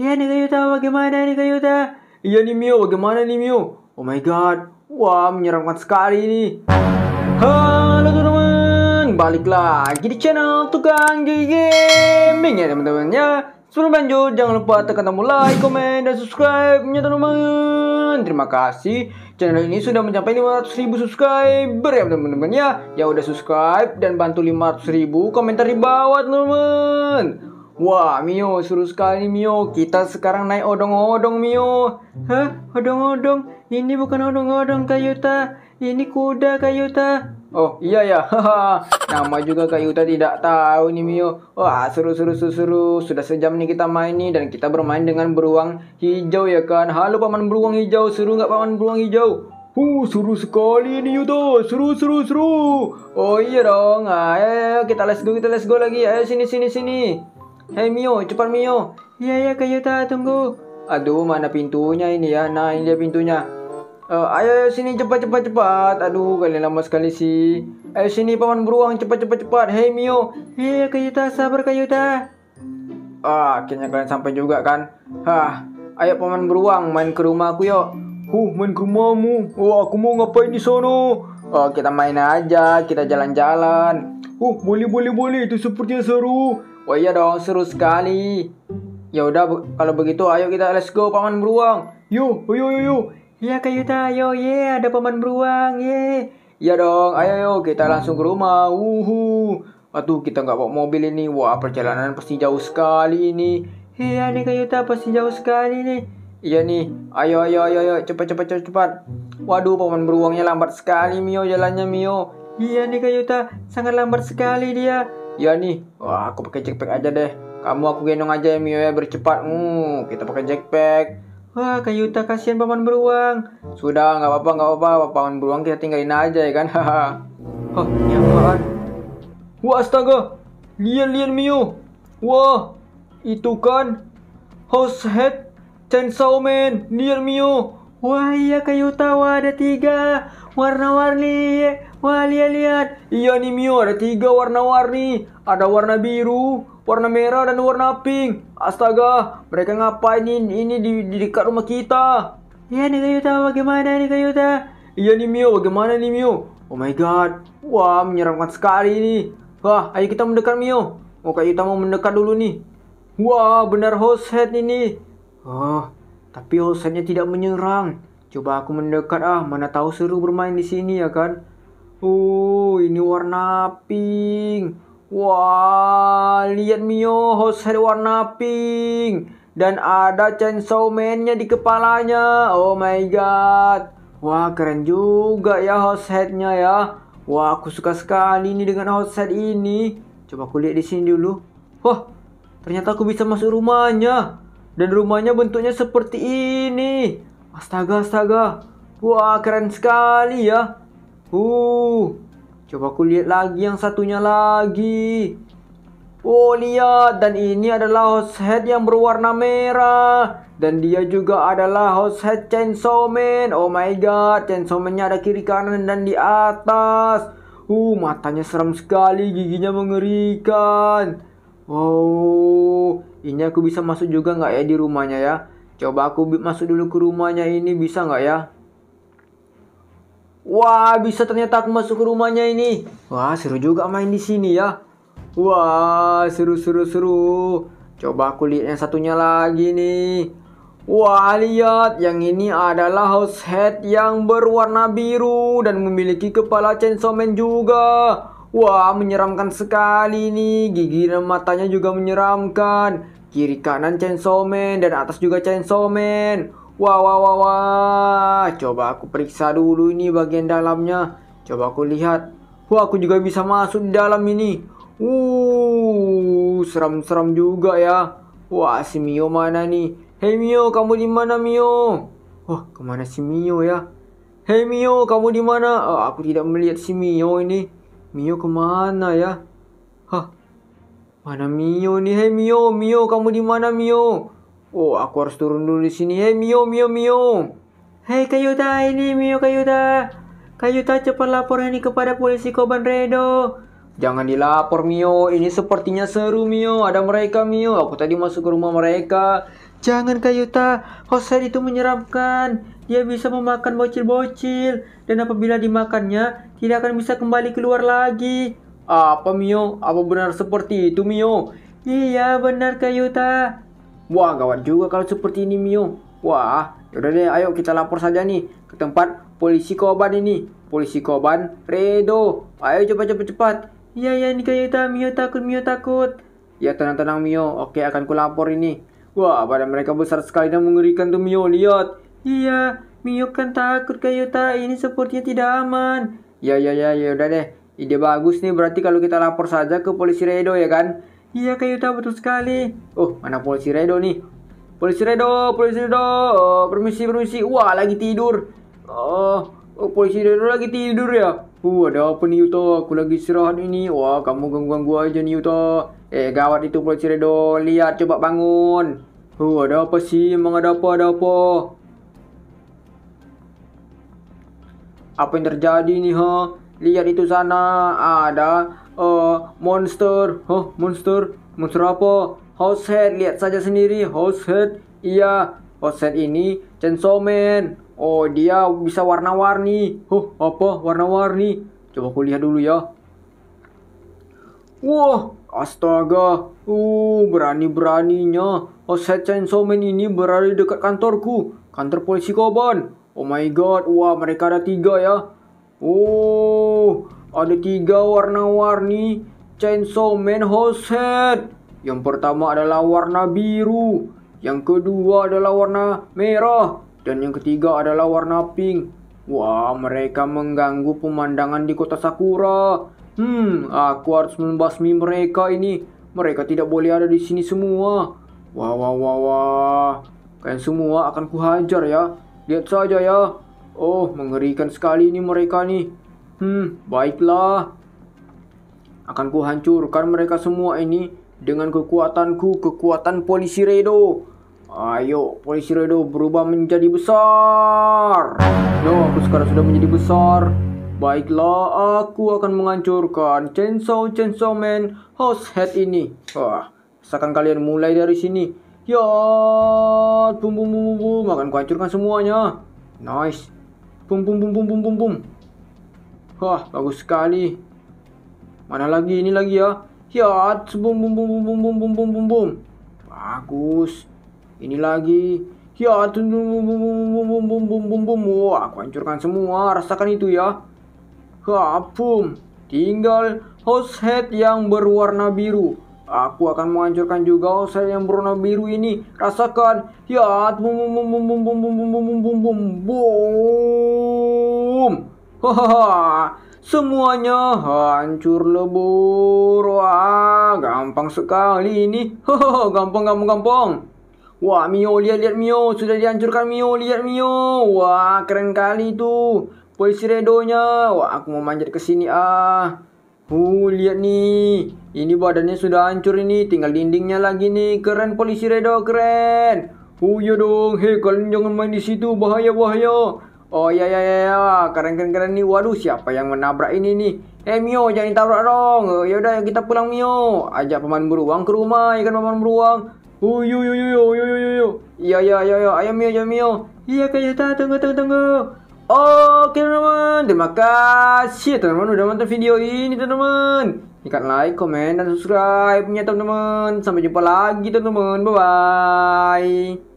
Iya nih Kayuta, bagaimana nih Kayuta? Iya nih Mio, bagaimana nih Mio? Oh my god, wah menyeramkan sekali ini. Halo teman-teman, balik lagi di channel Tukang Gaming ya teman-teman ya. Sebelum lanjut, jangan lupa tekan tombol like, komen, dan subscribe ya teman-teman. Terima kasih, channel ini sudah mencapai 500 ribu subscriber ya teman-teman ya. Ya udah subscribe dan bantu 500 ribu komentar di bawah teman-teman. Wah, Mio, seru sekali Mio. Kita sekarang naik odong-odong Mio. Hah? Odong-odong? Ini bukan odong-odong Kayuta. Ini kuda Kayuta. Oh, iya ya. Nama juga Kayuta tidak tahu nih Mio. Wah, seru seru seru seru. Sudah sejam nih kita main nih dan kita bermain dengan beruang hijau ya kan. Halo paman beruang hijau, seru nggak paman beruang hijau? Uh, seru sekali ini Yuto, seru seru seru. Oh iya dong, ah, ayo, ayo kita let's go kita let's go lagi. Ayo sini sini sini. Hei Mio, cepat Mio. Iya ya Kayuta, tunggu. Aduh, mana pintunya ini ya? Nah, ini dia pintunya. Uh, ayo, ayo sini cepat cepat cepat. Aduh, kalian lama sekali sih. Ayo sini paman beruang cepat cepat cepat. Hei Mio. Iya, iya Kayuta, sabar Kayuta. Ah, akhirnya kalian sampai juga kan? Hah, ayo paman beruang main ke rumahku yuk. Huh, main ke rumahmu. Oh, aku mau ngapain di sana? Oh, kita main aja, kita jalan-jalan. Oh, boleh boleh boleh, itu sepertinya seru. Wah oh iya dong, seru sekali. Ya udah kalau begitu ayo kita let's go paman beruang. Yuk, yuk, yuk, yuk. Iya Kak Yuta, ayo ye, yeah, ada paman beruang, ye. Yeah. Iya dong, ayo yo kita langsung ke rumah. Uhu. Aduh, kita nggak bawa mobil ini. Wah, perjalanan pasti jauh sekali ini. Iya nih Kak Yuta, pasti jauh sekali nih. Iya nih, ayo ayo ayo ayo cepat cepat cepat cepat. Waduh, paman beruangnya lambat sekali Mio jalannya Mio. Iya nih Kak Yuta, sangat lambat sekali dia. Iya nih wah aku pakai jackpack aja deh kamu aku gendong aja ya Mio ya bercepat Hmm, uh, kita pakai jackpack. Wah, kayu Yuta kasihan paman beruang. Sudah, nggak apa-apa, nggak apa-apa. Paman beruang kita tinggalin aja ya kan. Hahaha. Hah, oh, ini apaan? Wah, astaga. Lihat-lihat Mio. Wah, itu kan Househead, head Chainsaw Man. Lihat Mio. Wah, iya kayu Yuta. ada tiga. Warna-warni. Wah, lihat-lihat. Iya nih Mio, ada tiga warna-warni. Ada warna biru, warna merah, dan warna pink. Astaga, mereka ngapain ini, ini di, di dekat rumah kita? Ya, iya nih Kayuta, bagaimana nih Kayuta? Iya nih Mio, bagaimana nih Mio? Oh my god, wah menyeramkan sekali ini. Wah, ayo kita mendekat Mio. Oh Kayuta mau mendekat dulu nih. Wah, benar host head ini. Oh, tapi host headnya tidak menyerang. Coba aku mendekat ah, mana tahu seru bermain di sini ya kan? Oh, ini warna pink. Wah, lihat Mio, host warna pink. Dan ada chainsaw man-nya di kepalanya. Oh my god. Wah, keren juga ya host nya ya. Wah, aku suka sekali ini dengan host head ini. Coba aku lihat di sini dulu. Wah, ternyata aku bisa masuk rumahnya. Dan rumahnya bentuknya seperti ini. Astaga, astaga. Wah, keren sekali ya. Uh, Coba aku lihat lagi yang satunya lagi. Oh lihat dan ini adalah host head yang berwarna merah dan dia juga adalah host head Chainsaw Man. Oh my god, Chainsaw Man-nya ada kiri kanan dan di atas. Uh, matanya serem sekali, giginya mengerikan. Wow, oh, ini aku bisa masuk juga nggak ya di rumahnya ya? Coba aku masuk dulu ke rumahnya ini bisa nggak ya? Wah, bisa ternyata aku masuk ke rumahnya ini. Wah, seru juga main di sini ya. Wah, seru seru seru. Coba aku lihat yang satunya lagi nih. Wah, lihat yang ini adalah house head yang berwarna biru dan memiliki kepala chainsaw man juga. Wah, menyeramkan sekali nih. Gigi dan matanya juga menyeramkan. Kiri kanan chainsaw man dan atas juga chainsaw man. Wah, wah, wah, wah. Coba aku periksa dulu ini bagian dalamnya. Coba aku lihat. Wah, aku juga bisa masuk di dalam ini. Uh, seram-seram juga ya. Wah, si Mio mana nih? Hei Mio, kamu di mana Mio? Wah, kemana si Mio ya? Hei Mio, kamu di mana? Oh, aku tidak melihat si Mio ini. Mio kemana ya? Hah, mana Mio nih? Hei Mio, Mio, kamu di mana Mio? Oh, aku harus turun dulu di sini. Hei, Mio, Mio, Mio. Hei, Kayuta, ini Mio Kayuta. Kayuta cepat lapor ini kepada polisi Koban Redo. Jangan dilapor, Mio. Ini sepertinya seru, Mio. Ada mereka, Mio. Aku tadi masuk ke rumah mereka. Jangan, Kayuta. Hosel itu menyeramkan. Dia bisa memakan bocil-bocil. Dan apabila dimakannya, tidak akan bisa kembali keluar lagi. Apa, Mio? Apa benar seperti itu, Mio? Iya, benar, Kayuta. Wah, gawat juga kalau seperti ini, Mio. Wah, yaudah deh, ayo kita lapor saja nih ke tempat polisi Koban ini. Polisi Koban, Redo. Ayo cepat cepat cepat. Iya ya Nikayuta, Mio takut, Mio takut. Ya tenang-tenang Mio, oke akan lapor ini. Wah, pada mereka besar sekali dan mengerikan tuh Mio, lihat. Iya, Mio kan takut Kayuta, ini sepertinya tidak aman. Ya ya ya, ya udah deh. Ide bagus nih, berarti kalau kita lapor saja ke polisi Redo ya kan? Iya Kayuta betul sekali. Oh, mana polisi Redo nih? Polisi Redo, polisi Redo. Oh, permisi, permisi. Wah, lagi tidur. Oh, oh polisi Redo lagi tidur ya? Uh, ada apa nih Yuta? Aku lagi istirahat ini. Wah, kamu ganggu-ganggu aja nih Yuta. Eh, gawat itu polisi Redo. Lihat, coba bangun. Uh, ada apa sih? Emang ada apa, ada apa? Apa yang terjadi nih, ha? Lihat itu sana. Ada uh, monster huh monster monster apa Househead lihat saja sendiri Househead iya Househead ini Chainsaw Man oh dia bisa warna-warni huh apa warna-warni coba aku lihat dulu ya wah astaga uh berani-beraninya Househead Chainsaw Man ini berada dekat kantorku kantor polisi Koban oh my god wah mereka ada tiga ya Oh, ada tiga warna-warni Chainsaw Man House Head. Yang pertama adalah warna biru, yang kedua adalah warna merah, dan yang ketiga adalah warna pink. Wah, mereka mengganggu pemandangan di kota Sakura. Hmm, aku harus membasmi mereka ini. Mereka tidak boleh ada di sini semua. Wah, wah, wah, wah. Kalian semua akan kuhajar ya. Lihat saja ya. Oh, mengerikan sekali ini mereka nih. Hmm, baiklah. Akan kuhancurkan mereka semua ini dengan kekuatanku, kekuatan polisi Redo. Ayo, polisi Redo berubah menjadi besar. yo aku sekarang sudah menjadi besar. Baiklah, aku akan menghancurkan Chainsaw Chainsaw Man House Head ini. Wah, seakan kalian mulai dari sini. Ya, bum bum bum bum, akan kuhancurkan semuanya. Nice. Bum bum bum bum bum bum bum. Wah, bagus sekali. Mana lagi? Ini lagi ya. Ya, bum bum bum bum bum bum bum bum bum. Bagus. Ini lagi. Ya, bum bum bum bum bum bum bum bum bum. Wah, aku hancurkan semua. Rasakan itu ya. Kapum. Tinggal host head yang berwarna biru. Aku akan menghancurkan juga host head yang berwarna biru ini. Rasakan. Ya, bum bum bum bum bum bum bum bum bum bum bum. Boom. Hahaha, semuanya hancur lebur. Wah, gampang sekali ini. Hahaha, gampang, gampang, gampang. Wah, Mio, lihat, lihat Mio. Sudah dihancurkan Mio, lihat Mio. Wah, keren kali itu. Polisi redonya. Wah, aku mau manjat ke sini ah. Uh, lihat nih. Ini badannya sudah hancur ini. Tinggal dindingnya lagi nih. Keren polisi redo, keren. Uh, ya dong. Hei, kalian jangan main di situ. Bahaya, bahaya. Oh ya ya ya, ya. keren keren keren nih. Waduh siapa yang menabrak ini nih? Eh Mio jangan ditabrak dong. Eh, ya udah kita pulang Mio. Ajak paman beruang ke rumah, Ikan ya paman beruang. Oh yo yo yo yo yo yo yo. Iya ya ya ya. Ayo Mio ayo Mio. Iya kita ya, tunggu tunggu tunggu. Oke teman-teman, terima kasih teman-teman udah nonton video ini teman-teman. ikan like, comment, dan subscribe punya teman-teman. Sampai jumpa lagi teman-teman. Bye-bye.